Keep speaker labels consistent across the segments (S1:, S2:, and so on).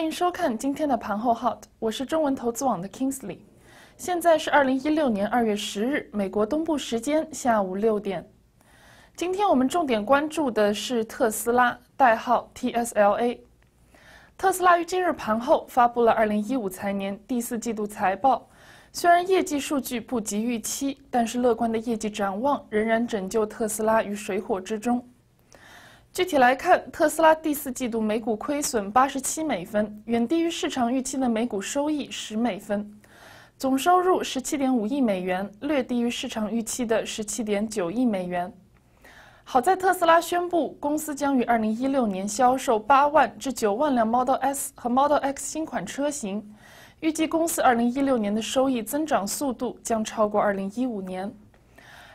S1: 欢迎收看今天的盘后 hot，我是中文投资网的 Kingsley，现在是二零一六年二月十日，美国东部时间下午六点。今天我们重点关注的是特斯拉，代号 TSLA。特斯拉于今日盘后发布了二零一五财年第四季度财报，虽然业绩数据不及预期，但是乐观的业绩展望仍然拯救特斯拉于水火之中。具体来看，特斯拉第四季度每股亏损八十七美分，远低于市场预期的每股收益十美分；总收入十七点五亿美元，略低于市场预期的十七点九亿美元。好在特斯拉宣布，公司将于二零一六年销售八万至九万辆 Model S 和 Model X 新款车型，预计公司二零一六年的收益增长速度将超过二零一五年。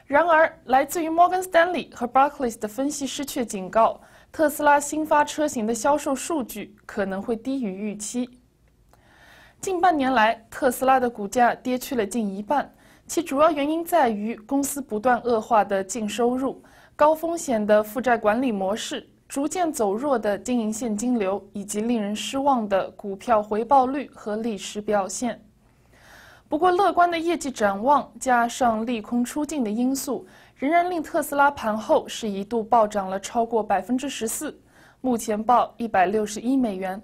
S1: 然而，来自于摩根斯丹利和 Barclays 的分析师却警告，特斯拉新发车型的销售数据可能会低于预期。近半年来，特斯拉的股价跌去了近一半，其主要原因在于公司不断恶化的净收入、高风险的负债管理模式、逐渐走弱的经营现金流，以及令人失望的股票回报率和历史表现。不过，乐观的业绩展望加上利空出境的因素，仍然令特斯拉盘后是一度暴涨了超过百分之十四，目前报一百六十一美元。